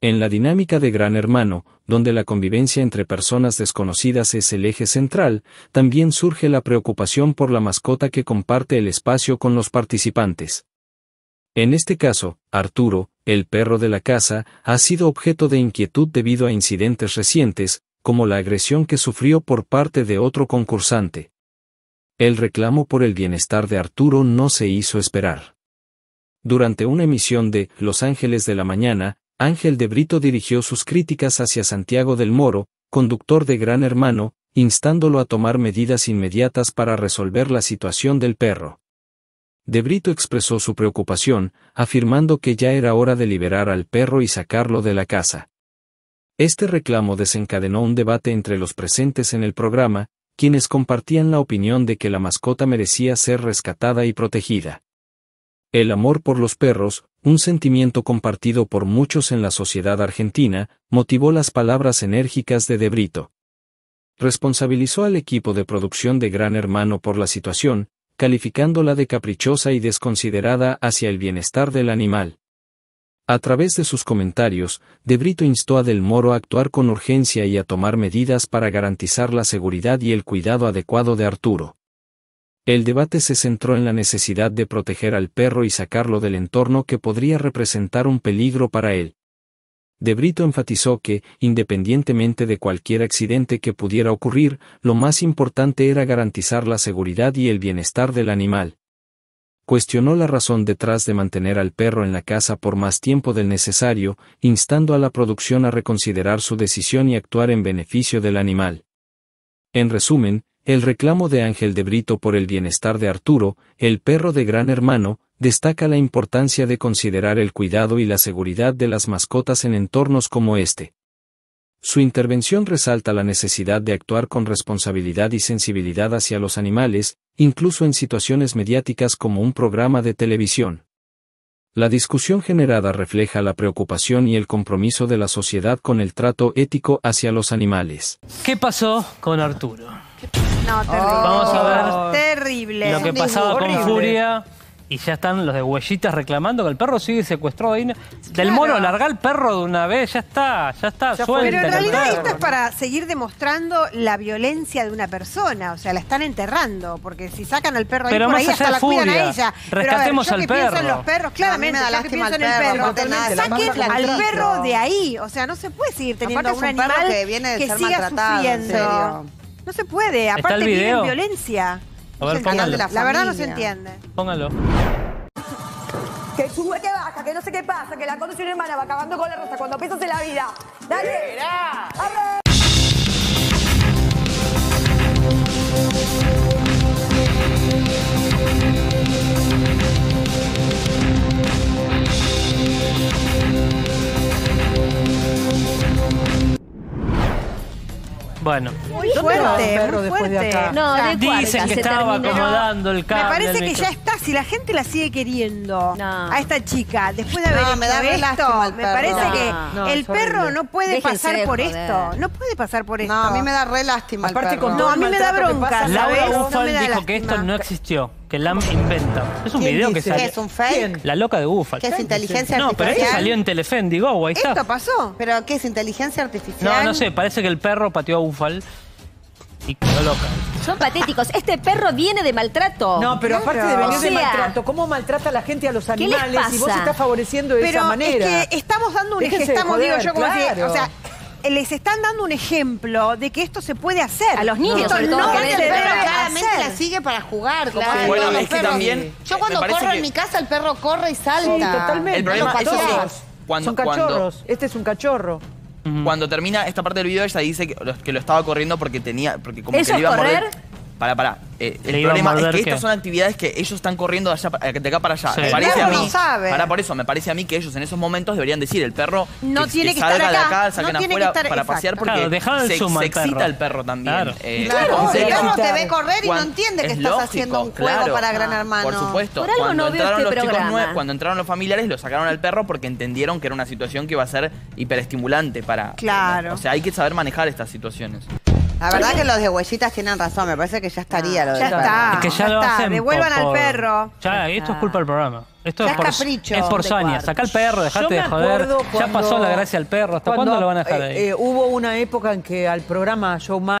En la dinámica de Gran Hermano, donde la convivencia entre personas desconocidas es el eje central, también surge la preocupación por la mascota que comparte el espacio con los participantes. En este caso, Arturo, el perro de la casa, ha sido objeto de inquietud debido a incidentes recientes, como la agresión que sufrió por parte de otro concursante. El reclamo por el bienestar de Arturo no se hizo esperar. Durante una emisión de Los Ángeles de la Mañana, Ángel de Brito dirigió sus críticas hacia Santiago del Moro, conductor de Gran Hermano, instándolo a tomar medidas inmediatas para resolver la situación del perro. De Brito expresó su preocupación, afirmando que ya era hora de liberar al perro y sacarlo de la casa. Este reclamo desencadenó un debate entre los presentes en el programa, quienes compartían la opinión de que la mascota merecía ser rescatada y protegida. El amor por los perros, un sentimiento compartido por muchos en la sociedad argentina, motivó las palabras enérgicas de De Brito. Responsabilizó al equipo de producción de Gran Hermano por la situación, calificándola de caprichosa y desconsiderada hacia el bienestar del animal. A través de sus comentarios, De instó a Del Moro a actuar con urgencia y a tomar medidas para garantizar la seguridad y el cuidado adecuado de Arturo. El debate se centró en la necesidad de proteger al perro y sacarlo del entorno que podría representar un peligro para él. De Brito enfatizó que, independientemente de cualquier accidente que pudiera ocurrir, lo más importante era garantizar la seguridad y el bienestar del animal. Cuestionó la razón detrás de mantener al perro en la casa por más tiempo del necesario, instando a la producción a reconsiderar su decisión y actuar en beneficio del animal. En resumen, el reclamo de Ángel de Brito por el bienestar de Arturo, el perro de Gran Hermano, destaca la importancia de considerar el cuidado y la seguridad de las mascotas en entornos como este. Su intervención resalta la necesidad de actuar con responsabilidad y sensibilidad hacia los animales, incluso en situaciones mediáticas como un programa de televisión. La discusión generada refleja la preocupación y el compromiso de la sociedad con el trato ético hacia los animales. ¿Qué pasó con Arturo? No, terrible. Ah. Vamos a ver. Terrible. Lo que pasaba con Furia. Y ya están los de huellitas reclamando que el perro sigue secuestrado ahí. Del moro, mono, larga el perro de una vez, ya está, ya está, Ya Pero en realidad esto es para seguir demostrando la violencia de una persona, o sea, la están enterrando, porque si sacan al perro ahí Pero por más ahí allá hasta de la cuidan a ella. rescatemos al perro. que pienso los perros, claramente, que piensan en el perro, saquen al perro. de ahí, o sea, no se puede seguir teniendo un, animal que viene de ser siga maltratado, en serio. No se puede, aparte el violencia. A ver, no la, verdad no se entiende. Póngalo. Que sube, que baja, que no sé qué pasa, que la conducción hermana va acabando con la rosa cuando piensas en la vida. ¡Dale! ¡Abre! Bueno. Muy fuerte, muy Dicen que estaba acomodando el carro Me parece que ya está, si la gente la sigue queriendo a esta chica, después de haber visto me esto, me parece que el perro no puede pasar por esto. No puede pasar por esto. a mí me da re lástima no, a mí me da bronca, Laura dijo que esto no existió que Lam inventa. Es un video que sale. es un fake? La loca de Bufal. ¿Qué es inteligencia artificial? No, pero este salió en Telefén, digo, ahí está. ¿Esto pasó? ¿Pero qué es inteligencia artificial? No, no sé, parece que el perro pateó a Bufal y quedó loca. Son patéticos. Este perro viene de maltrato. No, pero aparte de venir de maltrato, ¿cómo maltrata la gente a los animales? Y vos estás favoreciendo de esa manera. es que estamos dando un eje. estamos, digo yo, como claro. o sea, eh, les están dando un ejemplo de que esto se puede hacer. A los niños, sobre todo, no que el perro claramente la sigue para jugar. también, Yo cuando corro en mi casa, el perro corre y salta. Sí, totalmente. El problema Son es que cachorros. cuando- Este es un cachorro. Cuando termina esta parte del video, ella dice que lo, estaba corriendo porque tenía. Porque como que iba a correr? morder. Pará, pará. Eh, el problema es que, estas son actividades que ellos están corriendo de, allá, eh, de acá para allá. Me parece a mí. por eso, me parece a mí que ellos en esos momentos deberían decir: el perro No tiene que salga estar de acá, no afuera para pasear porque se, excita el perro también. Claro. Eh, claro, el perro te ve correr y no entiende que estás haciendo un juego para Gran Hermano. Por supuesto. cuando entraron este los chicos cuando entraron los familiares, lo sacaron al perro porque entendieron que era una situación que iba a ser hiperestimulante para. Claro. O sea, hay que saber manejar estas situaciones. La verdad que los de huellitas tienen razón, me parece que ya estaría lo ah, de Ya está. Es que ya, lo está, Devuelvan al perro. Ya, esto es culpa del programa. Esto es por, capricho Es por Sonia, Saca al perro, dejate de joder. Ya pasó la gracia al perro. ¿Hasta cuándo eh, lo van a dejar ahí? Eh, hubo una época en que al programa Showman